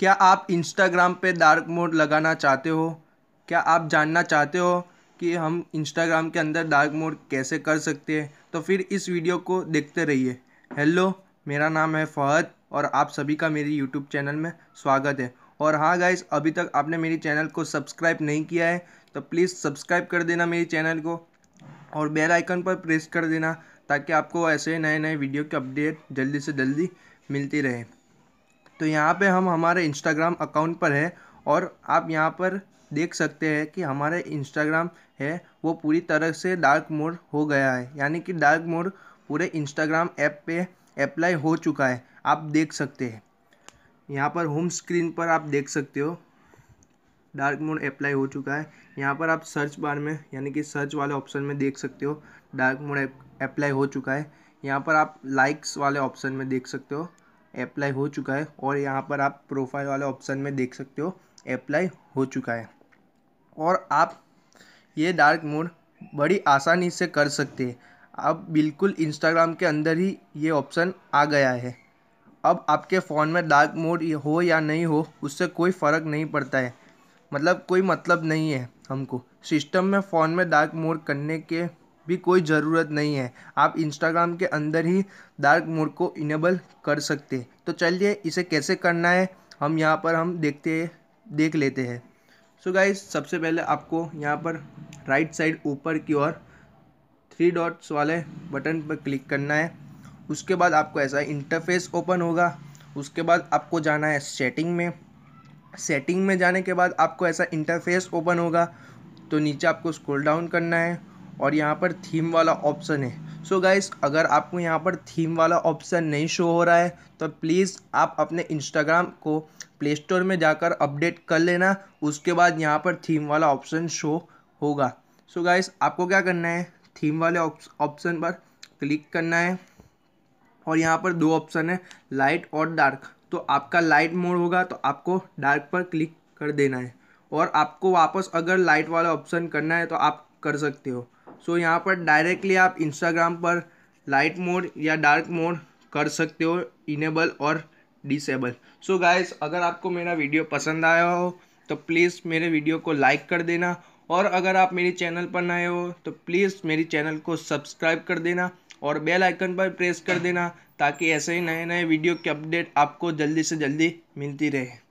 क्या आप इंस्टाग्राम पे डार्क मोड लगाना चाहते हो क्या आप जानना चाहते हो कि हम इंस्टाग्राम के अंदर डार्क मोड कैसे कर सकते हैं तो फिर इस वीडियो को देखते रहिए हेलो मेरा नाम है फ़हद और आप सभी का मेरी यूट्यूब चैनल में स्वागत है और हाँ गाइस अभी तक आपने मेरी चैनल को सब्सक्राइब नहीं किया है तो प्लीज़ सब्सक्राइब कर देना मेरी चैनल को और बेल आइकन पर प्रेस कर देना ताकि आपको ऐसे नए नए वीडियो के अपडेट जल्दी से जल्दी मिलती रहे तो यहाँ पे हम हमारे इंस्टाग्राम अकाउंट पर है और आप यहाँ पर देख सकते हैं कि हमारे इंस्टाग्राम है वो पूरी तरह से डार्क मोड हो गया है यानी कि डार्क मोड पूरे इंस्टाग्राम ऐप पे अप्लाई हो चुका है आप देख सकते हैं यहाँ पर होम स्क्रीन पर आप देख सकते हो डार्क मोड अप्लाई हो चुका है यहाँ पर आप सर्च बार में यानी कि सर्च वाले ऑप्शन में देख सकते हो डार्क मोड अप्लाई हो चुका है यहाँ पर आप लाइक्स वाले ऑप्शन में देख सकते हो अप्लाई हो चुका है और यहाँ पर आप प्रोफाइल वाले ऑप्शन में देख सकते हो अप्लाई हो चुका है और आप ये डार्क मोड बड़ी आसानी से कर सकते हैं अब बिल्कुल इंस्टाग्राम के अंदर ही ये ऑप्शन आ गया है अब आपके फ़ोन में डार्क मोड हो या नहीं हो उससे कोई फ़र्क नहीं पड़ता है मतलब कोई मतलब नहीं है हमको सिस्टम में फ़ोन में डार्क मोड करने के भी कोई ज़रूरत नहीं है आप इंस्टाग्राम के अंदर ही डार्क मोड को इनेबल कर सकते हैं तो चलिए इसे कैसे करना है हम यहाँ पर हम देखते देख लेते हैं सो so गाइज सबसे पहले आपको यहाँ पर राइट साइड ऊपर की ओर थ्री डॉट्स वाले बटन पर क्लिक करना है उसके बाद आपको ऐसा इंटरफेस ओपन होगा उसके बाद आपको जाना है सेटिंग में सेटिंग में जाने के बाद आपको ऐसा इंटरफेस ओपन होगा तो नीचे आपको स्क्रॉल डाउन करना है और यहाँ पर थीम वाला ऑप्शन है सो so गाइस अगर आपको यहाँ पर थीम वाला ऑप्शन नहीं शो हो रहा है तो प्लीज़ आप अपने इंस्टाग्राम को प्ले स्टोर में जाकर अपडेट कर लेना उसके बाद यहाँ पर थीम वाला ऑप्शन शो होगा सो so गाइस आपको क्या करना है थीम वाले ऑप्शन पर क्लिक करना है और यहाँ पर दो ऑप्शन है लाइट और डार्क तो आपका लाइट मोड होगा तो आपको डार्क पर क्लिक कर देना है और आपको वापस अगर लाइट वाला ऑप्शन करना है तो आप कर सकते हो सो so, यहाँ पर डायरेक्टली आप इंस्टाग्राम पर लाइट मोड या डार्क मोड कर सकते हो इनेबल और डिसेबल सो गाइज अगर आपको मेरा वीडियो पसंद आया हो तो प्लीज़ मेरे वीडियो को लाइक कर देना और अगर आप मेरे चैनल पर नए हो तो प्लीज़ मेरी चैनल को सब्सक्राइब कर देना और बेल आइकन पर प्रेस कर देना ताकि ऐसे ही नए नए वीडियो की अपडेट आपको जल्दी से जल्दी मिलती रहे